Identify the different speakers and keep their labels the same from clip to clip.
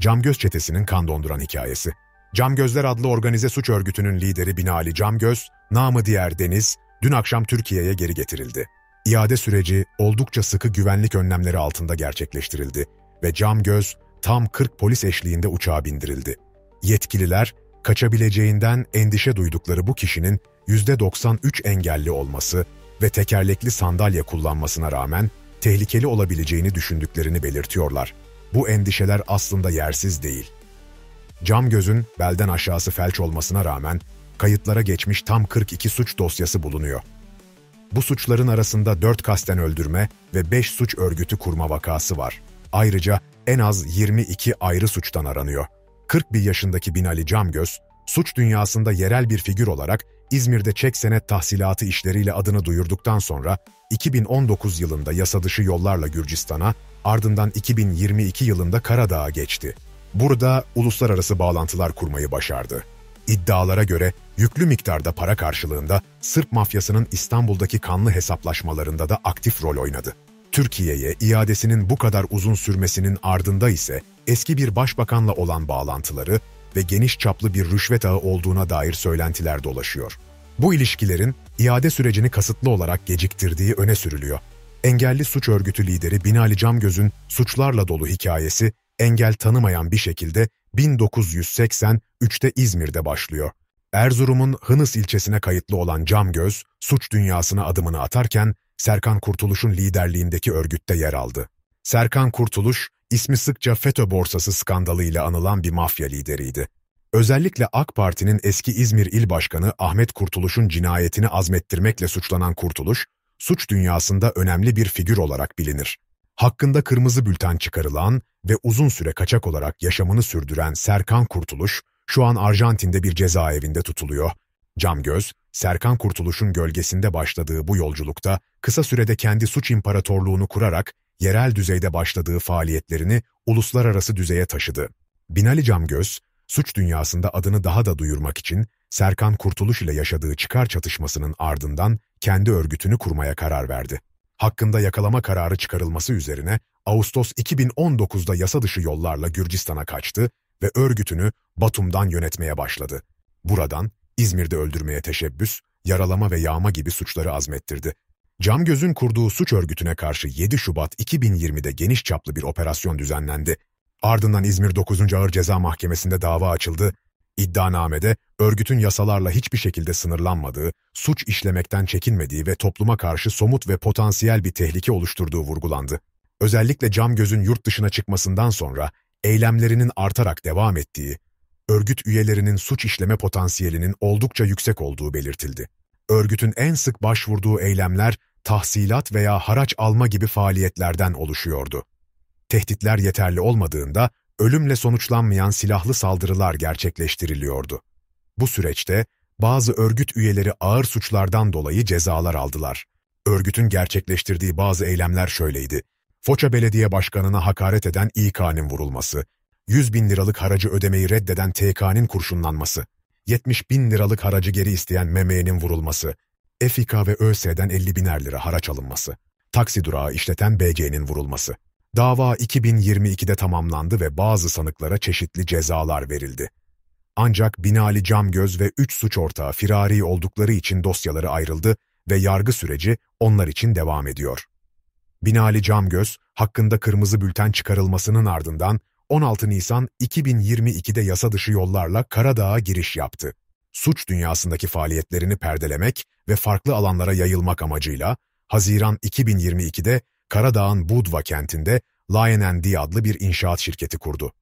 Speaker 1: Camgöz çetesinin kan donduran hikayesi. Camgözler adlı organize suç örgütünün lideri Binali Camgöz, namı diğer Deniz, dün akşam Türkiye'ye geri getirildi. İade süreci oldukça sıkı güvenlik önlemleri altında gerçekleştirildi ve Camgöz tam 40 polis eşliğinde uçağa bindirildi. Yetkililer, kaçabileceğinden endişe duydukları bu kişinin %93 engelli olması ve tekerlekli sandalye kullanmasına rağmen tehlikeli olabileceğini düşündüklerini belirtiyorlar. Bu endişeler aslında yersiz değil. Cam gözün belden aşağısı felç olmasına rağmen kayıtlara geçmiş tam 42 suç dosyası bulunuyor. Bu suçların arasında 4 kasten öldürme ve 5 suç örgütü kurma vakası var. Ayrıca en az 22 ayrı suçtan aranıyor. 41 yaşındaki Binali Camgöz, suç dünyasında yerel bir figür olarak İzmir'de çek senet tahsilatı işleriyle adını duyurduktan sonra 2019 yılında yasadışı yollarla Gürcistan'a, ardından 2022 yılında Karadağ'a geçti. Burada uluslararası bağlantılar kurmayı başardı. İddialara göre yüklü miktarda para karşılığında Sırp mafyasının İstanbul'daki kanlı hesaplaşmalarında da aktif rol oynadı. Türkiye'ye iadesinin bu kadar uzun sürmesinin ardında ise eski bir başbakanla olan bağlantıları ve geniş çaplı bir rüşvet ağı olduğuna dair söylentiler dolaşıyor. Bu ilişkilerin iade sürecini kasıtlı olarak geciktirdiği öne sürülüyor. Engelli suç örgütü lideri Binali Camgöz'ün suçlarla dolu hikayesi engel tanımayan bir şekilde 1983'te İzmir'de başlıyor. Erzurum'un Hınıs ilçesine kayıtlı olan Camgöz, suç dünyasına adımını atarken Serkan Kurtuluş'un liderliğindeki örgütte yer aldı. Serkan Kurtuluş, ismi sıkça FETÖ borsası skandalıyla anılan bir mafya lideriydi. Özellikle AK Parti'nin eski İzmir İl Başkanı Ahmet Kurtuluş'un cinayetini azmettirmekle suçlanan Kurtuluş, suç dünyasında önemli bir figür olarak bilinir. Hakkında kırmızı bülten çıkarılan ve uzun süre kaçak olarak yaşamını sürdüren Serkan Kurtuluş, şu an Arjantin'de bir cezaevinde tutuluyor. Camgöz, Serkan Kurtuluş'un gölgesinde başladığı bu yolculukta kısa sürede kendi suç imparatorluğunu kurarak yerel düzeyde başladığı faaliyetlerini uluslararası düzeye taşıdı. Binali Camgöz, suç dünyasında adını daha da duyurmak için Serkan Kurtuluş ile yaşadığı çıkar çatışmasının ardından kendi örgütünü kurmaya karar verdi. Hakkında yakalama kararı çıkarılması üzerine Ağustos 2019'da yasa dışı yollarla Gürcistan'a kaçtı ve örgütünü Batum'dan yönetmeye başladı. Buradan İzmir'de öldürmeye teşebbüs, yaralama ve yağma gibi suçları azmettirdi Camgöz'ün kurduğu suç örgütüne karşı 7 Şubat 2020'de geniş çaplı bir operasyon düzenlendi. Ardından İzmir 9. Ağır Ceza Mahkemesi'nde dava açıldı. İddianamede örgütün yasalarla hiçbir şekilde sınırlanmadığı, suç işlemekten çekinmediği ve topluma karşı somut ve potansiyel bir tehlike oluşturduğu vurgulandı. Özellikle Camgöz'ün yurt dışına çıkmasından sonra eylemlerinin artarak devam ettiği, örgüt üyelerinin suç işleme potansiyelinin oldukça yüksek olduğu belirtildi. Örgütün en sık başvurduğu eylemler tahsilat veya haraç alma gibi faaliyetlerden oluşuyordu. Tehditler yeterli olmadığında ölümle sonuçlanmayan silahlı saldırılar gerçekleştiriliyordu. Bu süreçte bazı örgüt üyeleri ağır suçlardan dolayı cezalar aldılar. Örgütün gerçekleştirdiği bazı eylemler şöyleydi. Foça Belediye Başkanı'na hakaret eden İK'nin vurulması, 100 bin liralık haracı ödemeyi reddeden TK'nin kurşunlanması, 70 bin liralık haracı geri isteyen MM'nin vurulması, FİK ve ÖS'den 50 biner lira haraç alınması, taksi durağı işleten BC'nin vurulması. Dava 2022'de tamamlandı ve bazı sanıklara çeşitli cezalar verildi. Ancak Binali Camgöz ve 3 suç ortağı firari oldukları için dosyaları ayrıldı ve yargı süreci onlar için devam ediyor. Binali Camgöz, hakkında kırmızı bülten çıkarılmasının ardından 16 Nisan 2022'de yasa dışı yollarla Karadağ'a giriş yaptı. Suç dünyasındaki faaliyetlerini perdelemek ve farklı alanlara yayılmak amacıyla Haziran 2022'de Karadağ'ın Budva kentinde Lion D adlı bir inşaat şirketi kurdu.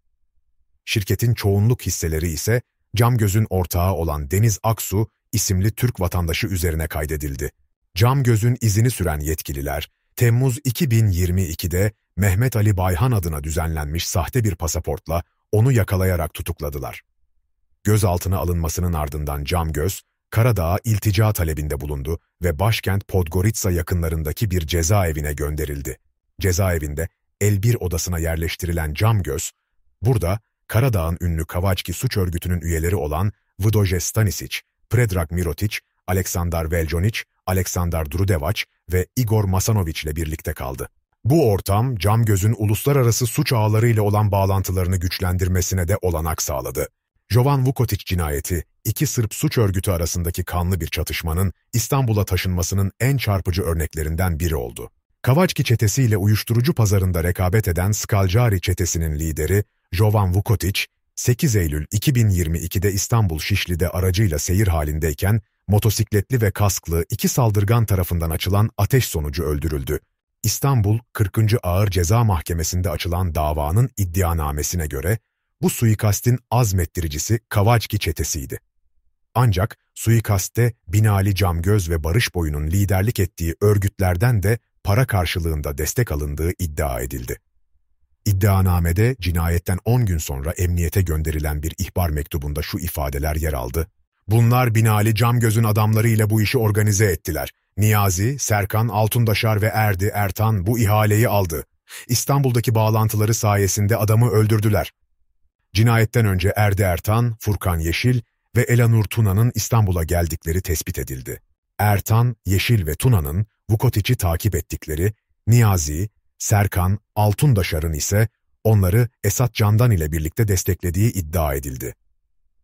Speaker 1: Şirketin çoğunluk hisseleri ise Camgöz'ün ortağı olan Deniz Aksu isimli Türk vatandaşı üzerine kaydedildi. Camgöz'ün izini süren yetkililer, Temmuz 2022'de Mehmet Ali Bayhan adına düzenlenmiş sahte bir pasaportla onu yakalayarak tutukladılar. Gözaltına alınmasının ardından Camgöz, Karadağ'a iltica talebinde bulundu ve başkent Podgorica yakınlarındaki bir cezaevine gönderildi. Cezaevinde L1 odasına yerleştirilen Camgöz, burada Karadağ'ın ünlü Kavaçki suç örgütünün üyeleri olan Vidoje Stanisic, Predrag Mirotic, Aleksandar Veljonic, Aleksandar Drudevac ve Igor Masanovic ile birlikte kaldı. Bu ortam Camgöz'ün uluslararası suç ağlarıyla olan bağlantılarını güçlendirmesine de olanak sağladı. Jovan Vukotic cinayeti, iki Sırp suç örgütü arasındaki kanlı bir çatışmanın İstanbul'a taşınmasının en çarpıcı örneklerinden biri oldu. Kavaçki çetesiyle uyuşturucu pazarında rekabet eden Skalcari çetesinin lideri Jovan Vukotic, 8 Eylül 2022'de İstanbul Şişli'de aracıyla seyir halindeyken motosikletli ve kasklı iki saldırgan tarafından açılan ateş sonucu öldürüldü. İstanbul 40. Ağır Ceza Mahkemesi'nde açılan davanın iddianamesine göre bu suikastin azmettiricisi Kavaçki çetesiydi. Ancak suikaste Binali Camgöz ve Barış Boyu'nun liderlik ettiği örgütlerden de para karşılığında destek alındığı iddia edildi. İddianamede cinayetten 10 gün sonra emniyete gönderilen bir ihbar mektubunda şu ifadeler yer aldı. Bunlar Binali Camgöz'ün adamlarıyla bu işi organize ettiler. Niyazi, Serkan, Altundaşar ve Erdi Ertan bu ihaleyi aldı. İstanbul'daki bağlantıları sayesinde adamı öldürdüler. Cinayetten önce Erdi Ertan, Furkan Yeşil ve Elanur Tuna'nın İstanbul'a geldikleri tespit edildi. Ertan, Yeşil ve Tuna'nın Vukotic'i takip ettikleri, Niyazi, Serkan, Altundaşar'ın ise onları Esat Candan ile birlikte desteklediği iddia edildi.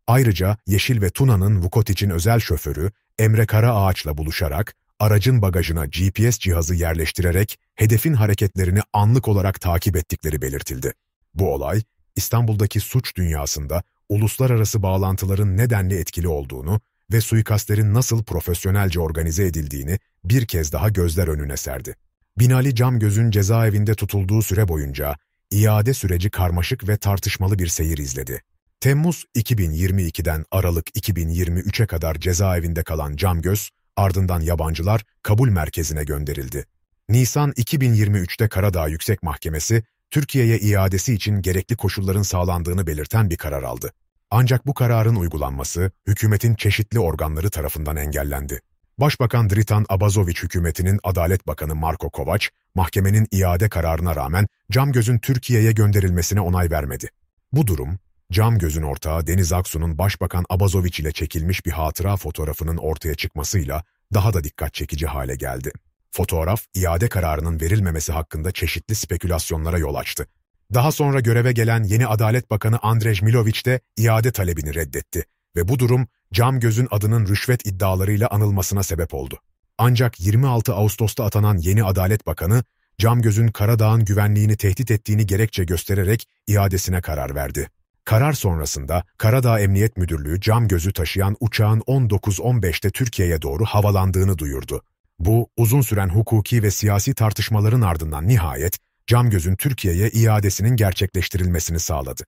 Speaker 1: Ayrıca Yeşil ve Tuna'nın Vukotic'in özel şoförü Emre Kara Ağaç'la buluşarak aracın bagajına GPS cihazı yerleştirerek hedefin hareketlerini anlık olarak takip ettikleri belirtildi. Bu olay İstanbul'daki suç dünyasında uluslararası bağlantıların nedenli etkili olduğunu ve suikastlerin nasıl profesyonelce organize edildiğini bir kez daha gözler önüne serdi. Binali Camgöz'ün cezaevinde tutulduğu süre boyunca iade süreci karmaşık ve tartışmalı bir seyir izledi. Temmuz 2022'den Aralık 2023'e kadar cezaevinde kalan Camgöz, ardından yabancılar kabul merkezine gönderildi. Nisan 2023'te Karadağ Yüksek Mahkemesi Türkiye'ye iadesi için gerekli koşulların sağlandığını belirten bir karar aldı. Ancak bu kararın uygulanması hükümetin çeşitli organları tarafından engellendi. Başbakan Dritan Abazoviç hükümetinin Adalet Bakanı Marko Kovaç, mahkemenin iade kararına rağmen Camgöz'ün Türkiye'ye gönderilmesine onay vermedi. Bu durum, Camgöz'ün ortağı Deniz Aksu'nun Başbakan Abazoviç ile çekilmiş bir hatıra fotoğrafının ortaya çıkmasıyla daha da dikkat çekici hale geldi fotoğraf iade kararının verilmemesi hakkında çeşitli spekülasyonlara yol açtı. Daha sonra göreve gelen yeni Adalet Bakanı Andrej Milovic de iade talebini reddetti ve bu durum Cam Göz'ün adının rüşvet iddialarıyla anılmasına sebep oldu. Ancak 26 Ağustos'ta atanan yeni Adalet Bakanı, Cam Göz'ün Karadağ'ın güvenliğini tehdit ettiğini gerekçe göstererek iadesine karar verdi. Karar sonrasında Karadağ Emniyet Müdürlüğü Cam Göz'ü taşıyan uçağın 19.15'te Türkiye'ye doğru havalandığını duyurdu. Bu, uzun süren hukuki ve siyasi tartışmaların ardından nihayet Camgöz'ün Türkiye'ye iadesinin gerçekleştirilmesini sağladı.